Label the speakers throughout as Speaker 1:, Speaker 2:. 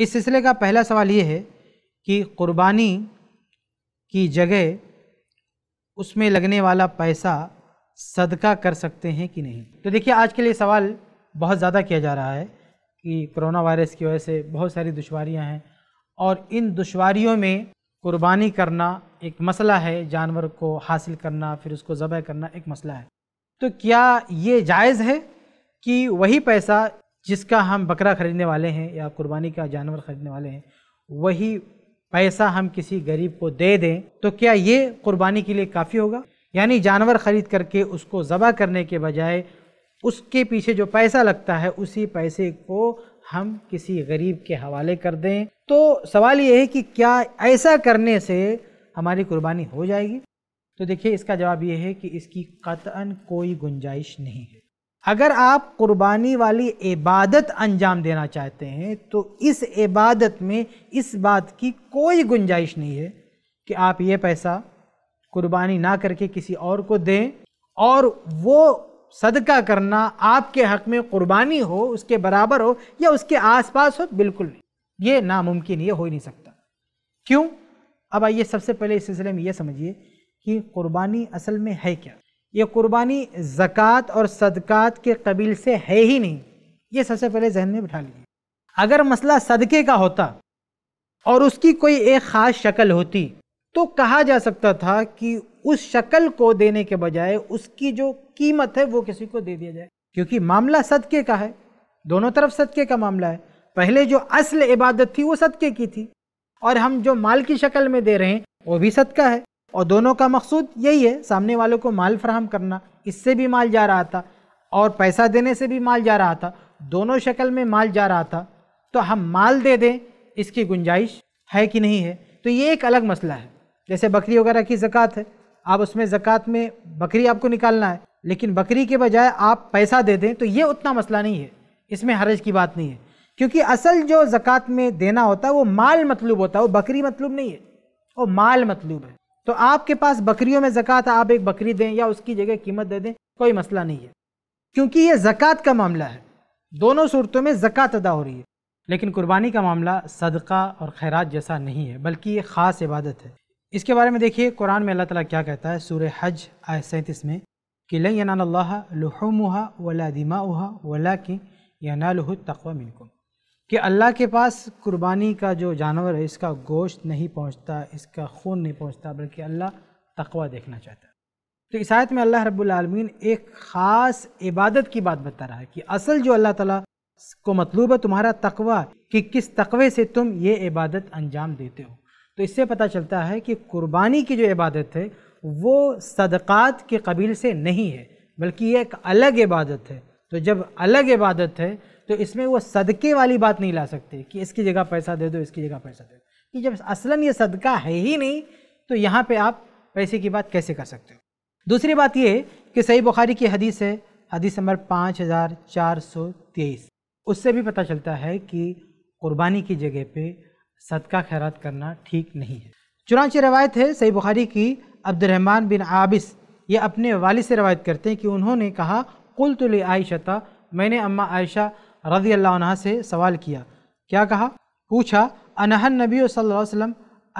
Speaker 1: इस सिलसिले का पहला सवाल ये है कि क़ुरबानी की जगह उसमें लगने वाला पैसा सदका कर सकते हैं कि नहीं तो देखिए आज के लिए सवाल बहुत ज़्यादा किया जा रहा है कि कोरोना वायरस की वजह से बहुत सारी दुशारियाँ हैं और इन दुशारियों में कुर्बानी करना एक मसला है जानवर को हासिल करना फिर उसको ज़बह करना एक मसला है तो क्या ये जायज़ है कि वही पैसा जिसका हम बकरा ख़रीदने वाले हैं या कुर्बानी का जानवर ख़रीदने वाले हैं वही पैसा हम किसी गरीब को दे दें तो क्या ये कुर्बानी के लिए काफ़ी होगा यानी जानवर ख़रीद करके उसको ज़बा करने के बजाय उसके पीछे जो पैसा लगता है उसी पैसे को हम किसी गरीब के हवाले कर दें तो सवाल ये है कि क्या ऐसा करने से हमारी कुर्बानी हो जाएगी तो देखिए इसका जवाब ये है कि इसकी कतअन कोई गुंजाइश नहीं है अगर आप कुर्बानी वाली इबादत अंजाम देना चाहते हैं तो इस इबादत में इस बात की कोई गुंजाइश नहीं है कि आप ये पैसा कुर्बानी ना करके किसी और को दें और वो सदका करना आपके हक में कुर्बानी हो उसके बराबर हो या उसके आसपास हो बिल्कुल नहीं ये नामुमकिन ये हो ही नहीं सकता क्यों अब आइए सबसे पहले इस सिलसिले में ये समझिए कि कुर्बानी असल में है क्या ये कुर्बानी ज़क़़त और सदक़ात के कबील से है ही नहीं ये सबसे पहले जहन में बिठा लीजिए अगर मसला सदक़े का होता और उसकी कोई एक ख़ास शक्ल होती तो कहा जा सकता था कि उस शक्ल को देने के बजाय उसकी जो कीमत है वो किसी को दे दिया जाए क्योंकि मामला सदक़े का है दोनों तरफ सदक़े का मामला है पहले जो असल इबादत थी वो सदक़े की थी और हम जो माल की शक्ल में दे रहे हैं वो भी सदका है और दोनों का मकसूद यही है सामने वालों को माल फ्राहम करना इससे भी माल जा रहा था और पैसा देने से भी माल जा रहा था दोनों शक्ल में माल जा रहा था तो हम माल दे दें इसकी गुंजाइश है कि नहीं है तो ये एक अलग मसला है जैसे बकरी वगैरह की ज़क़़त है आप उसमें ज़क़़त में बकरी आपको निकालना है लेकिन बकरी के बजाय आप पैसा दे दें तो ये उतना मसला नहीं है इसमें हरज की बात नहीं है क्योंकि असल जो ज़क़़त में देना होता है वो माल मतलूब होता है वो बकरी मतलूब नहीं है वो माल मतलूब है तो आपके पास बकरियों में ज़क़़त आप एक बकरी दें या उसकी जगह कीमत दे दें कोई मसला नहीं है क्योंकि ये ज़क़़त का मामला है दोनों सूरतों में ज़क़़त अदा हो रही है लेकिन कुर्बानी का मामला सदका और खैरात जैसा नहीं है बल्कि ये ख़ास इबादत है इसके बारे में देखिए कुरान में अल्लाह ताला क्या कहता है सूर हज आय सैंतीस में कि लई यनाल्ला लुहमुहा वला दिमाहा वला कि तकवा मिनकुम कि अल्लाह के पास कुर्बानी का जो जानवर है इसका गोश्त नहीं पहुंचता इसका खून नहीं पहुंचता बल्कि अल्लाह तकवा देखना चाहता है तो इस आयत में अल्लाह रब्बुलमीन एक ख़ास इबादत की बात बता रहा है कि असल जो अल्लाह ताला को मतलूब है तुम्हारा तकवा कि किस तकवे से तुम ये इबादत अंजाम देते हो तो इससे पता चलता है कि कुर्बानी की जो इबादत है वो सदक़ात के कबील से नहीं है बल्कि ये एक अलग इबादत है तो जब अलग इबादत है तो इसमें वो सदके वाली बात नहीं ला सकते कि इसकी जगह पैसा दे दो इसकी जगह पैसा दे दो कि जब असलन ये सदका है ही नहीं तो यहाँ पे आप पैसे की बात कैसे कर सकते हो दूसरी बात ये कि सही बुखारी की हदीस है हदीस नंबर पाँच हज़ार चार सौ तेईस उससे भी पता चलता है कि कुर्बानी की जगह पे सदका खैरात करना ठीक नहीं है चुनाची रवायत है सही बुखारी की अब्दुलरहमान बिन आबिस ये अपने वाली से रवायत करते हैं कि उन्होंने कहा कुल तो ले आयशता मैंने अम्मा आयशा रजी अल्लाह से सवाल किया क्या कहा पूछा अनहन नबी वसल्लम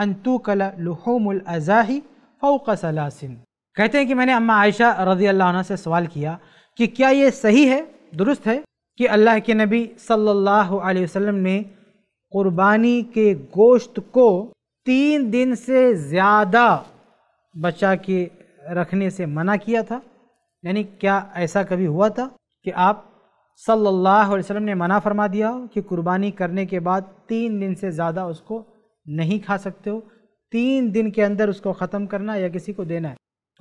Speaker 1: अंतु कल लुहमुल अज़ाही फ़ौक कहते हैं कि मैंने अम्मा आयशा रजी अल्लाह से सवाल किया कि क्या ये सही है दुरुस्त है कि अल्लाह के नबी सल्लल्लाहु अलैहि वसल्लम ने क़ुरबानी के गोश्त को तीन दिन से ज़्यादा बचा के रखने से मना किया था यानी क्या ऐसा कभी हुआ था कि आप सल्लल्लाहु अलैहि वसल्लम ने मना फरमा दिया कि कुर्बानी करने के बाद तीन दिन से ज़्यादा उसको नहीं खा सकते हो तीन दिन के अंदर उसको ख़त्म करना या किसी को देना है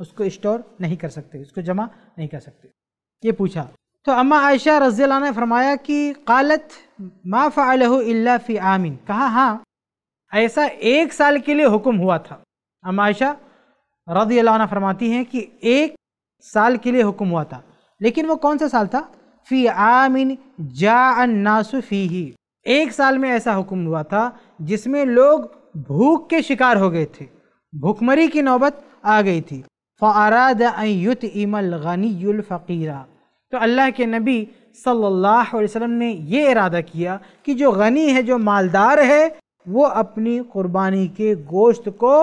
Speaker 1: उसको स्टोर नहीं कर सकते उसको जमा नहीं कर सकते ये पूछा तो अम्मा आयशा रजी ने फरमाया कि कालत मा फ़ालह फ़ी आमिन कहा हाँ ऐसा एक साल के लिए हुक्म हुआ था अम्मा आयशा रज़ी फरमाती हैं कि एक साल के लिए हुक्म हुआ था लेकिन वो कौन सा साल था फ़ी आमिन जा अन्नासु ही एक साल में ऐसा हुक्म हुआ था जिसमें लोग भूख के शिकार हो गए थे भूखमरी की नौबत आ गई थी फ़ाराद युत इमल तो अल्लाह के नबी सल्लल्लाहु अलैहि वसल्लम ने ये इरादा किया कि जो गनी है जो मालदार है वो अपनी कुर्बानी के गोश्त को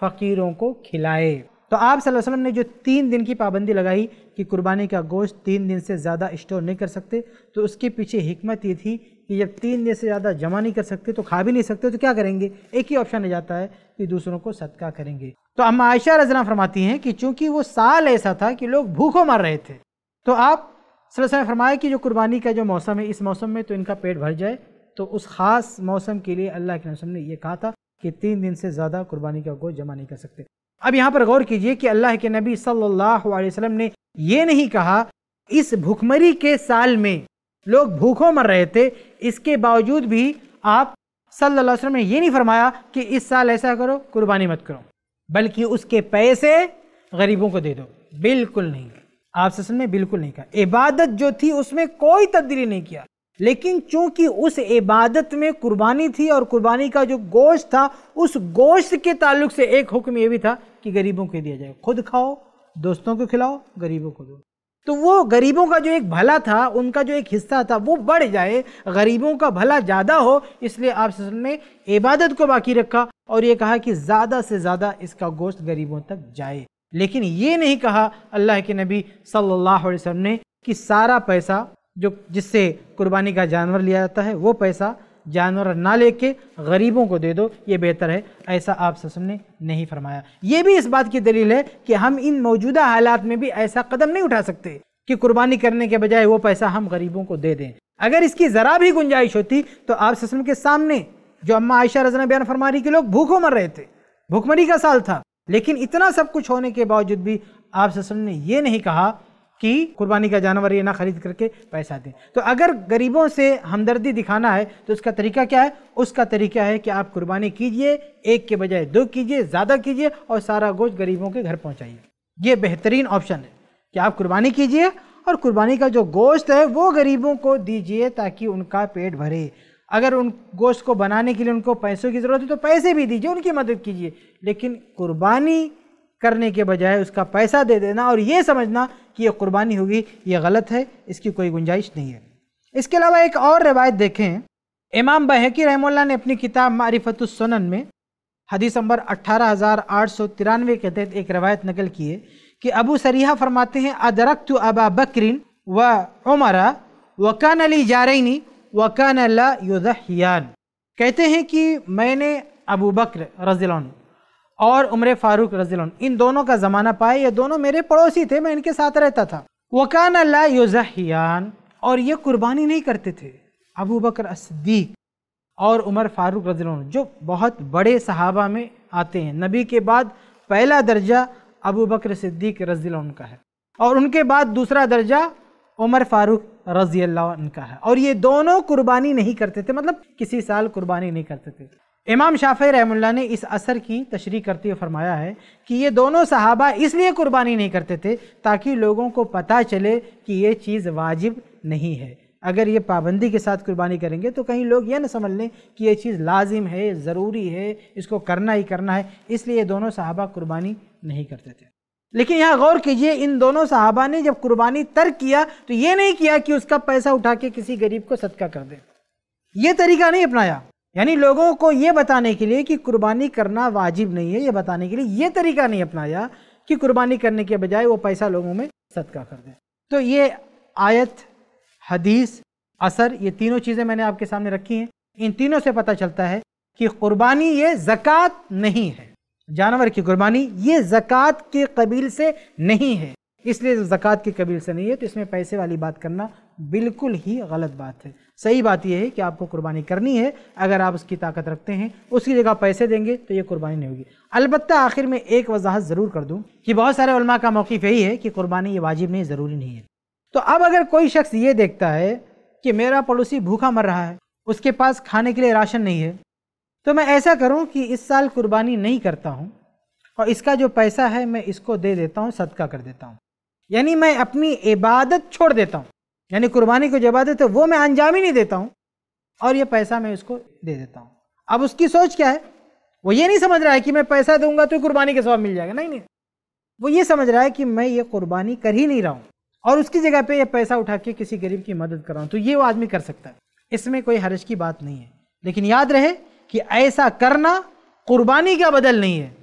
Speaker 1: फ़कीरों को खिलाए तो आप सल्लल्लाहु अलैहि वसल्लम ने जो तीन दिन की पाबंदी लगाई कि कुर्बानी का गोश्त तीन दिन से ज़्यादा स्टोर नहीं कर सकते तो उसके पीछे हमत ये थी कि जब तीन दिन से ज़्यादा जमा नहीं कर सकते तो खा भी नहीं सकते तो क्या करेंगे एक ही ऑप्शन रह जाता है कि दूसरों को सदका करेंगे तो अम्मा आयशा रजना फरमाती हैं कि चूंकि वो साल ऐसा था कि लोग भूखों मर रहे थे तो आप सरसा ने फरमाया कि जो कुर्बानी का जो मौसम है इस मौसम में तो इनका पेट भर जाए तो उस ख़ास मौसम के लिए अल्लाह के नसम ने यह कहा था कि तीन दिन से ज़्यादा कुर्बानी का गोश्त जमा नहीं कर सकते अब यहाँ पर गौर कीजिए कि अल्लाह के नबी सल्लल्लाहु अलैहि वसल्लम ने ये नहीं कहा इस भुखमरी के साल में लोग भूखों मर रहे थे इसके बावजूद भी आप सल्लल्लाहु अलैहि वसल्लम ने ये नहीं फरमाया कि इस साल ऐसा करो कुर्बानी मत करो बल्कि उसके पैसे गरीबों को दे दो बिल्कुल नहीं आप ससल बिल्कुल नहीं कहा इबादत जो थी उसमें कोई तब्दीली नहीं किया लेकिन चूंकि उस इबादत में कुर्बानी थी और कुर्बानी का जो गोश्त था उस गोश्त के ताल्लुक से एक हुक्म ये भी था कि गरीबों को दिया जाए खुद खाओ दोस्तों को खिलाओ गरीबों को दो तो वो गरीबों का जो एक भला था उनका जो एक हिस्सा था वो बढ़ जाए गरीबों का भला ज़्यादा हो इसलिए आप ने इबादत को बाकी रखा और ये कहा कि ज़्यादा से ज़्यादा इसका गोश्त गरीबों तक जाए लेकिन ये नहीं कहा अल्लाह के नबी सल्लल्लाहु अलैहि वसल्लम ने कि सारा पैसा जो जिससे कुर्बानी का जानवर लिया जाता है वो पैसा जानवर ना लेके गरीबों को दे दो ये बेहतर है ऐसा आप ससम ने नहीं फरमाया ये भी इस बात की दलील है कि हम इन मौजूदा हालात में भी ऐसा कदम नहीं उठा सकते कि कुर्बानी करने के बजाय वो पैसा हम गरीबों को दे दें अगर इसकी ज़रा भी गुंजाइश होती तो आप ससम के सामने जो अम्मा आयशा रजना बयान फरमा रही कि लोग भूखों मर रहे थे भूखमरी का साल था लेकिन इतना सब कुछ होने के बावजूद भी आप ससम ने ये नहीं कहा कि कुर्बानी का जानवर ये ना खरीद करके पैसा दें तो अगर गरीबों से हमदर्दी दिखाना है तो उसका तरीका क्या है उसका तरीका है कि आप कुर्बानी कीजिए एक के बजाय दो कीजिए ज़्यादा कीजिए और सारा गोश्त गरीबों के घर पहुँचाइए ये बेहतरीन ऑप्शन है कि आप कुर्बानी कीजिए और कुर्बानी का जो गोश्त है वो गरीबों को दीजिए ताकि उनका पेट भरे अगर उन गोश्त को बनाने के लिए उनको पैसों की ज़रूरत है तो पैसे भी दीजिए उनकी मदद कीजिए लेकिन कुर्बानी करने के बजाय उसका पैसा दे देना और ये समझना कि यह कुर्बानी होगी ये गलत है इसकी कोई गुंजाइश नहीं है इसके अलावा एक और रिवायत देखें इमाम बहकी रहमल्ला ने अपनी किताब मारिफतुलसनन में हदीस नंबर अट्ठारह हज़ार आठ सौ तिरानवे के तहत एक रवायत नकल की है कि अबू सरीहा फरमाते हैं अदरक तो अबा बकरिन व उमरा वकान अली जारैनी वकान अल्ला युदहियान कहते हैं कि मैंने अबू बकर रजील और उम्र फारूक रजील इन दोनों का ज़माना पाए ये दोनों मेरे पड़ोसी थे मैं इनके साथ रहता था वकान अल्लाह युजहियान और ये कुर्बानी नहीं करते थे अबू बकर सदीक और उमर फारूक रजील जो बहुत बड़े सहाबा में आते हैं नबी के बाद पहला दर्जा अबू बकर सिद्दीक रजील का है और उनके बाद दूसरा दर्जा उमर फारूक रजी अल्लाह का है और ये दोनों कुर्बानी नहीं करते थे मतलब किसी साल कुर्बानी नहीं करते थे इमाम शाफ़ रहमुल्ला ने इस असर की तशरी करते हुए फरमाया है कि ये दोनों सहाबा इसलिए कुर्बानी नहीं करते थे ताकि लोगों को पता चले कि ये चीज़ वाजिब नहीं है अगर ये पाबंदी के साथ कुर्बानी करेंगे तो कहीं लोग ये ना समझ लें कि ये चीज़ लाजिम है ज़रूरी है इसको करना ही करना है इसलिए ये दोनों सहाबा कुर्बानी नहीं करते थे लेकिन यहाँ गौर कीजिए इन दोनों सहाबा ने जब कुर्बानी तर्क किया तो ये नहीं किया कि उसका पैसा उठा के किसी गरीब को सदका कर दें यह तरीका नहीं अपनाया यानी लोगों को ये बताने के लिए कि कुर्बानी करना वाजिब नहीं है ये बताने के लिए ये तरीका नहीं अपनाया कि कुर्बानी करने के बजाय वो पैसा लोगों में सदका कर दे तो ये आयत हदीस असर ये तीनों चीज़ें मैंने आपके सामने रखी हैं इन तीनों से पता चलता है कि कुर्बानी ये ज़क़़त नहीं है जानवर की कुर्बानी ये ज़क़़त के कबील से नहीं है इसलिए ज़क़़त के कबील से नहीं है तो इसमें पैसे वाली बात करना बिल्कुल ही गलत बात है सही बात यह है कि आपको कुर्बानी करनी है अगर आप उसकी ताकत रखते हैं उसकी जगह पैसे देंगे तो ये कुर्बानी नहीं होगी अलबत् आखिर में एक वजाहत ज़रूर कर दूँ कि बहुत सारे उलमा का मौक़ यही है कि कुर्बानी ये वाजिब नहीं ज़रूरी नहीं है तो अब अगर कोई शख्स ये देखता है कि मेरा पड़ोसी भूखा मर रहा है उसके पास खाने के लिए राशन नहीं है तो मैं ऐसा करूँ कि इस साल कुर्बानी नहीं करता हूँ और इसका जो पैसा है मैं इसको दे देता हूँ सदका कर देता हूँ यानी मैं अपनी इबादत छोड़ देता हूँ यानी कुर्बानी को जो इबादत है वो मैं अंजाम ही नहीं देता हूँ और ये पैसा मैं उसको दे देता हूँ अब उसकी सोच क्या है वो ये नहीं समझ रहा है कि मैं पैसा दूंगा तो कुर्बानी के सवाब मिल जाएगा नहीं नहीं वो ये समझ रहा है कि मैं ये कुर्बानी कर ही नहीं रहा हूँ और उसकी जगह पे ये पैसा उठा के किसी गरीब की मदद कर रहा हूँ तो ये वो आदमी कर सकता है इसमें कोई हर्ज की बात नहीं है लेकिन याद रहे कि ऐसा करना कुर्बानी का बदल नहीं है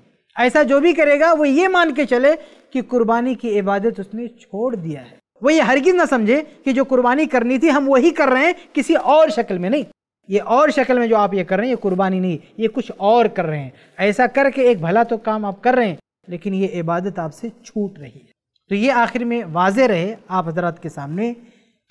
Speaker 1: ऐसा जो भी करेगा वो ये मान के चले कि कुर्बानी की इबादत उसने छोड़ दिया है वो ये हरगिज ना समझे कि जो कुर्बानी करनी थी हम वही कर रहे हैं किसी और शक्ल में नहीं ये और शक्ल में जो आप ये कर रहे हैं ये कुर्बानी नहीं ये कुछ और कर रहे हैं ऐसा करके एक भला तो काम आप कर रहे हैं लेकिन ये इबादत आपसे छूट रही है तो ये आखिर में वाज रहे आप हजरात के सामने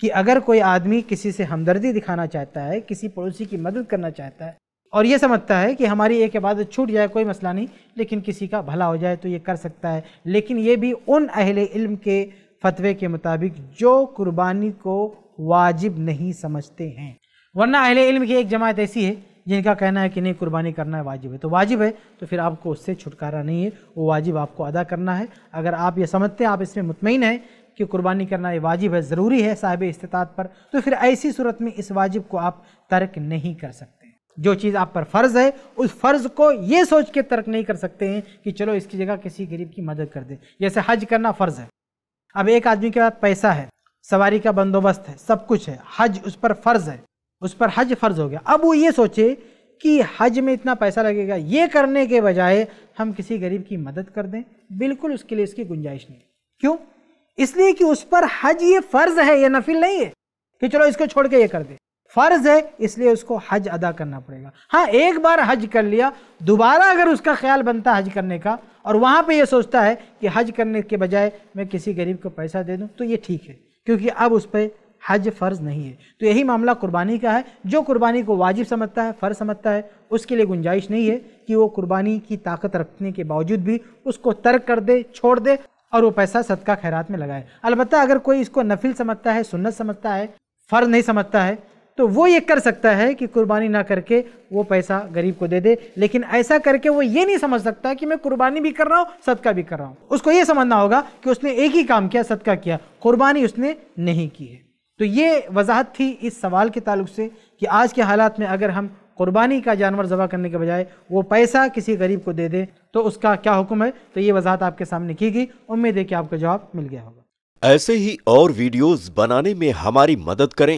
Speaker 1: कि अगर कोई आदमी किसी से हमदर्दी दिखाना चाहता है किसी पड़ोसी की मदद करना चाहता है और ये समझता है कि हमारी एक इबादत छूट जाए कोई मसला नहीं लेकिन किसी का भला हो जाए तो ये कर सकता है लेकिन ये भी उन अहले इल्म के फतवे के मुताबिक जो कुर्बानी को वाजिब नहीं समझते हैं वरना अहले इल्म की एक जमात ऐसी है जिनका कहना है कि नहीं कुर्बानी करना है वाजिब है तो वाजिब है तो फिर आपको उससे छुटकारा नहीं है वो वाजिब आपको अदा करना है अगर आप ये समझते हैं आप इसमें मुतमिन हैं कि कुर्बानी करना ये वाजिब है ज़रूरी है साहिब इस्तात पर तो फिर ऐसी सूरत में इस वाजिब को आप तर्क नहीं कर सकते जो चीज़ आप पर फ़र्ज़ है उस फ़र्ज़ को ये सोच के तर्क नहीं कर सकते हैं कि चलो इसकी जगह किसी गरीब की मदद कर दे जैसे हज करना फ़र्ज़ है अब एक आदमी के पास पैसा है सवारी का बंदोबस्त है सब कुछ है हज उस पर फ़र्ज़ है उस पर हज फ़र्ज़ हो गया अब वो ये सोचे कि हज में इतना पैसा लगेगा ये करने के बजाय हम किसी गरीब की मदद कर दें बिल्कुल उसके लिए इसकी गुंजाइश नहीं क्यों इसलिए कि उस पर हज ये फ़र्ज़ है ये नफिल नहीं है कि चलो इसको छोड़ के ये कर दे फ़र्ज है इसलिए उसको हज अदा करना पड़ेगा हाँ एक बार हज कर लिया दोबारा अगर उसका ख्याल बनता हज करने का और वहाँ पे ये सोचता है कि हज करने के बजाय मैं किसी गरीब को पैसा दे दूँ तो ये ठीक है क्योंकि अब उस पर हज फ़र्ज़ नहीं है तो यही मामला कुर्बानी का है जो कुर्बानी को वाजिब समझता है फ़र्ज समझता है उसके लिए गुंजाइश नहीं है कि वो कुर्बानी की ताकत रखने के बावजूद भी उसको तर्क कर दे छोड़ दे और वो पैसा सदका खैरात में लगाए अलबत्त अगर कोई इसको नफिल समझता है सुन्नत समझता है फ़र्ज नहीं समझता है तो वो ये कर सकता है कि कुर्बानी ना करके वो पैसा गरीब को दे दे लेकिन ऐसा करके वो ये नहीं समझ सकता कि मैं कुर्बानी भी कर रहा हूँ सदका भी कर रहा हूँ उसको ये समझना होगा कि उसने एक ही काम किया सदका किया कुर्बानी उसने नहीं की है तो ये वजाहत थी इस सवाल के ताल्लुक से कि आज के हालात में अगर हम कुर्बानी का जानवर ज़बा करने के बजाय वो पैसा किसी गरीब को दे दें तो उसका क्या हुक्म है तो ये वजाहत आपके सामने की गई उम्मीद है कि आपको जवाब मिल गया होगा ऐसे ही और वीडियोस बनाने में हमारी मदद करें